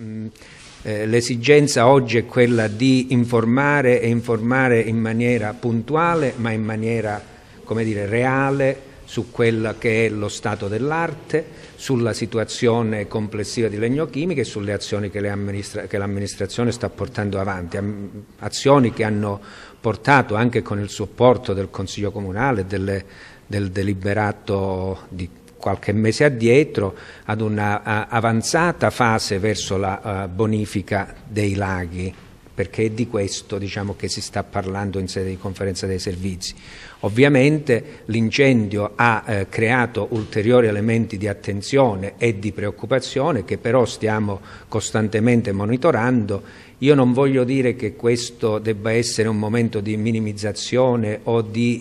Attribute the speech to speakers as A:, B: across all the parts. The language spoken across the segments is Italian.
A: Mm, eh, l'esigenza oggi è quella di informare e informare in maniera puntuale ma in maniera come dire, reale su quello che è lo stato dell'arte, sulla situazione complessiva di legno chimico e sulle azioni che, l'amministrazione sta portando avanti, azioni che hanno portato anche con il supporto del Consiglio Comunale e del deliberato di qualche mese addietro ad una eh, avanzata fase verso la eh, bonifica dei laghi perché è di questo diciamo, che si sta parlando in sede di conferenza dei servizi. Ovviamente l'incendio ha eh, creato ulteriori elementi di attenzione e di preoccupazione che però stiamo costantemente monitorando. Io non voglio dire che questo debba essere un momento di minimizzazione o di,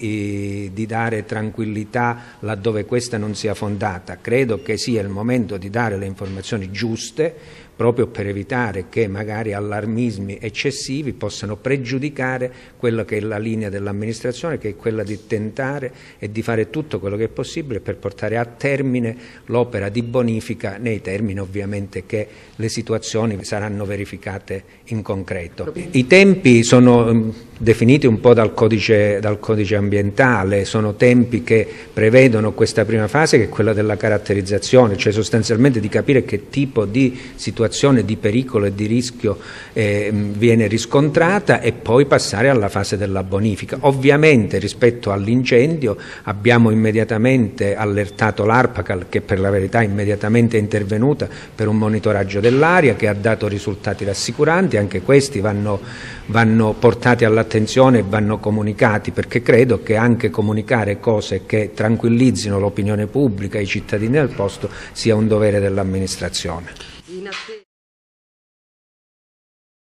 A: eh, di dare tranquillità laddove questa non sia fondata. Credo che sia il momento di dare le informazioni giuste proprio per evitare che magari allarmismi eccetera successivi possano pregiudicare quella che è la linea dell'amministrazione, che è quella di tentare e di fare tutto quello che è possibile per portare a termine l'opera di bonifica nei termini ovviamente che le situazioni saranno verificate in concreto. I tempi sono mm, definiti un po' dal codice, dal codice ambientale, sono tempi che prevedono questa prima fase che è quella della caratterizzazione, cioè sostanzialmente di capire che tipo di situazione di pericolo e di rischio eh, mm, viene viene riscontrata e poi passare alla fase della bonifica. Ovviamente rispetto all'incendio abbiamo immediatamente allertato l'ARPACAL che per la verità è immediatamente intervenuta per un monitoraggio dell'aria che ha dato risultati rassicuranti, anche questi vanno, vanno portati all'attenzione e vanno comunicati perché credo che anche comunicare cose che tranquillizzino l'opinione pubblica, e i cittadini del posto sia un dovere dell'amministrazione.